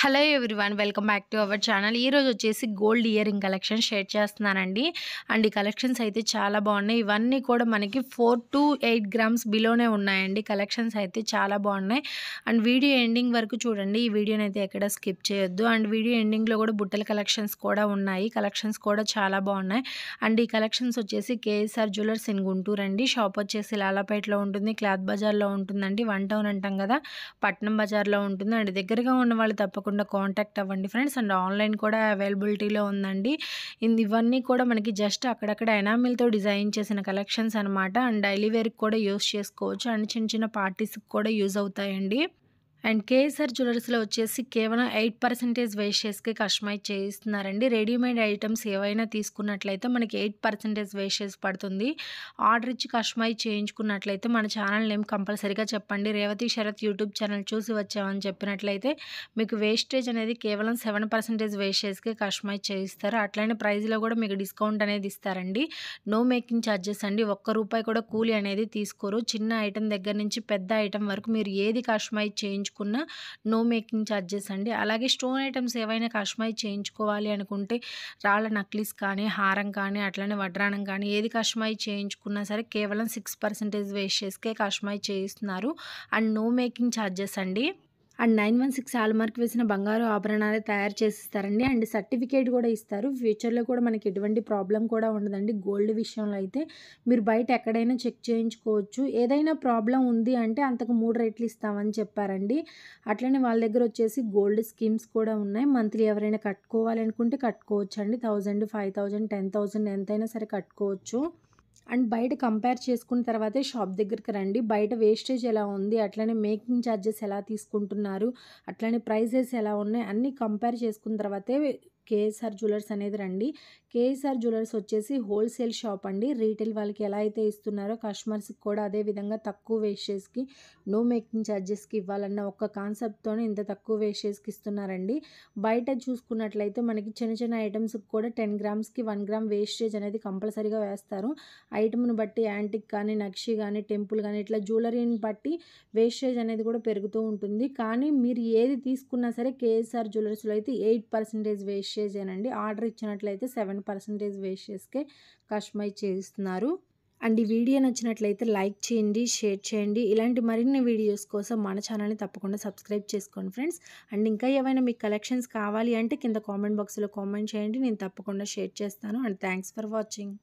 hello everyone welcome back to our channel ఈరోజు వచ్చేసి gold earring collection share చేస్తున్నానండి and ఈ కలెక్షన్స్ అయితే చాలా బాగున్నాయి ఇవన్నీ కూడా మనకి ఫోర్ టు ఎయిట్ గ్రామ్స్ బిలోనే ఉన్నాయండి కలెక్షన్స్ అయితే చాలా బాగున్నాయి అండ్ వీడియో ఎండింగ్ వరకు చూడండి ఈ వీడియోని అయితే ఎక్కడ స్కిప్ చేయొద్దు అండ్ వీడియో ఎండింగ్లో కూడా బుట్టల కలెక్షన్స్ కూడా ఉన్నాయి కలెక్షన్స్ కూడా చాలా బాగున్నాయి అండ్ ఈ కలెక్షన్స్ వచ్చేసి కేఎస్ఆర్ జ్యువెలర్స్ ఇన్ గుంటూరు అండి షాప్ వచ్చేసి లాలాపేటలో ఉంటుంది క్లాత్ బజార్లో ఉంటుందండి వన్ టౌన్ అంటాం కదా పట్నం బజార్లో ఉంటుంది అండ్ దగ్గరగా ఉన్న వాళ్ళు తప్పకుండా తప్పకుండా కాంటాక్ట్ అవ్వండి ఫ్రెండ్స్ అండ్ ఆన్లైన్ కూడా అవైలబిలిటీలో ఉందండి ఇవన్నీ కూడా మనకి జస్ట్ అక్కడక్కడ ఎనామిల్తో డిజైన్ చేసిన కలెక్షన్స్ అనమాట అండ్ డైలీ వేర్కి కూడా యూస్ చేసుకోవచ్చు అండ్ చిన్న చిన్న పార్టీస్కి కూడా యూజ్ అవుతాయండి అండ్ కేఎస్ఆర్ జ్యువెలర్స్లో వచ్చేసి కేవలం ఎయిట్ పర్సెంటేజ్ వేషెస్కి కస్టమైజ్ చేయిస్తున్నారండి రెడీమేడ్ ఐటమ్స్ ఏవైనా తీసుకున్నట్లయితే మనకి ఎయిట్ పర్సెంటేజ్ వేషెస్ పడుతుంది ఆర్డర్ ఇచ్చి కస్టమైజ్ చేయించుకున్నట్లయితే మన ఛానల్ నేమ్ కంపల్సరీగా చెప్పండి రేవతి శరత్ యూట్యూబ్ ఛానల్ చూసి వచ్చామని చెప్పినట్లయితే మీకు వేస్టేజ్ అనేది కేవలం సెవెన్ పర్సెంటేజ్ వేషెస్కి కస్టమైజ్ చేయిస్తారు అట్లనే ప్రైస్లో కూడా మీకు డిస్కౌంట్ అనేది ఇస్తారండి నో మేకింగ్ ఛార్జెస్ అండి ఒక్క రూపాయి కూడా కూలీ అనేది తీసుకోరు చిన్న ఐటెం దగ్గర నుంచి పెద్ద ఐటెం వరకు మీరు ఏది కస్టమైజ్ చేయించుకో తీసుకున్న నో మేకింగ్ ఛార్జెస్ అండి అలాగే స్టోన్ ఐటమ్స్ ఏవైనా కస్టమైజ్ చేయించుకోవాలి అనుకుంటే రాళ్ళ నక్లీస్ కానీ హారం కానీ అట్లనే వడ్రాణం కానీ ఏది కస్టమైజ్ చేయించుకున్నా సరే కేవలం సిక్స్ పర్సెంటేజ్ చేసుకే కస్టమైజ్ చేయిస్తున్నారు అండ్ నో మేకింగ్ ఛార్జెస్ అండి and nine one six hallmark వేసిన బంగారు ఆభరణాలు తయారు చేసిస్తారండి అండ్ సర్టిఫికేట్ కూడా ఇస్తారు ఫ్యూచర్లో కూడా మనకి ఎటువంటి ప్రాబ్లం కూడా ఉండదండి గోల్డ్ విషయంలో అయితే మీరు బయట ఎక్కడైనా చెక్ చేయించుకోవచ్చు ఏదైనా ప్రాబ్లం ఉంది అంటే అంతకు మూడు రేట్లు ఇస్తామని చెప్పారండి అట్లనే వాళ్ళ దగ్గర వచ్చేసి గోల్డ్ స్కీమ్స్ కూడా ఉన్నాయి మంత్లీ ఎవరైనా కట్టుకోవాలనుకుంటే కట్టుకోవచ్చు అండి thousand five thousand ten thousand ఎంతైనా సరే కట్టుకోవచ్చు అండ్ బయట కంపేర్ చేసుకున్న తర్వాతే షాప్ దగ్గరికి రండి బయట వేస్టేజ్ ఎలా ఉంది అట్లనే మేకింగ్ ఛార్జెస్ ఎలా తీసుకుంటున్నారు అట్లనే ప్రైజెస్ ఎలా ఉన్నాయి అన్నీ కంపేర్ చేసుకున్న తర్వాతే కేఎస్ఆర్ జ్యువెలర్స్ అనేది రండి కేఎస్ఆర్ జ్యువెలర్స్ వచ్చేసి హోల్సేల్ షాప్ అండి రీటైల్ వాళ్ళకి ఎలా అయితే ఇస్తున్నారో కస్టమర్స్కి కూడా అదే విధంగా తక్కువ వేస్టేజ్కి నో మేకింగ్ ఛార్జెస్కి ఇవ్వాలన్న ఒక్క కాన్సెప్ట్తోనే ఇంత తక్కువ వేసేసి ఇస్తున్నారండి బయట చూసుకున్నట్లయితే మనకి చిన్న చిన్న ఐటమ్స్కి కూడా టెన్ గ్రామ్స్కి వన్ గ్రామ్ వేస్టేజ్ అనేది కంపల్సరీగా వేస్తారు ఐటమ్ను బట్టి యాంటిక్ కానీ నక్షి కానీ టెంపుల్ కానీ ఇట్లా జ్యువెలరీని బట్టి వేస్టేజ్ అనేది కూడా పెరుగుతూ ఉంటుంది కానీ మీరు ఏది తీసుకున్నా సరే కేఎస్ఆర్ జ్యువెలర్స్లో అయితే ఎయిట్ పర్సెంటేజ్ వేస్ట్ వేస్టేజేనండి ఆర్డర్ ఇచ్చినట్లయితే సెవెన్ పర్సెంటేజ్ వేస్టేజ్కే కస్టమైజ్ చేస్తున్నారు అండ్ ఈ వీడియో నచ్చినట్లయితే లైక్ చేయండి షేర్ చేయండి ఇలాంటి మరిన్ని వీడియోస్ కోసం మన ఛానల్ని తప్పకుండా సబ్స్క్రైబ్ చేసుకోండి ఫ్రెండ్స్ అండ్ ఇంకా ఏమైనా మీకు కలెక్షన్స్ కావాలి అంటే కింద కామెంట్ బాక్స్లో కామెంట్ చేయండి నేను తప్పకుండా షేర్ చేస్తాను అండ్ థ్యాంక్స్ ఫర్ వాచింగ్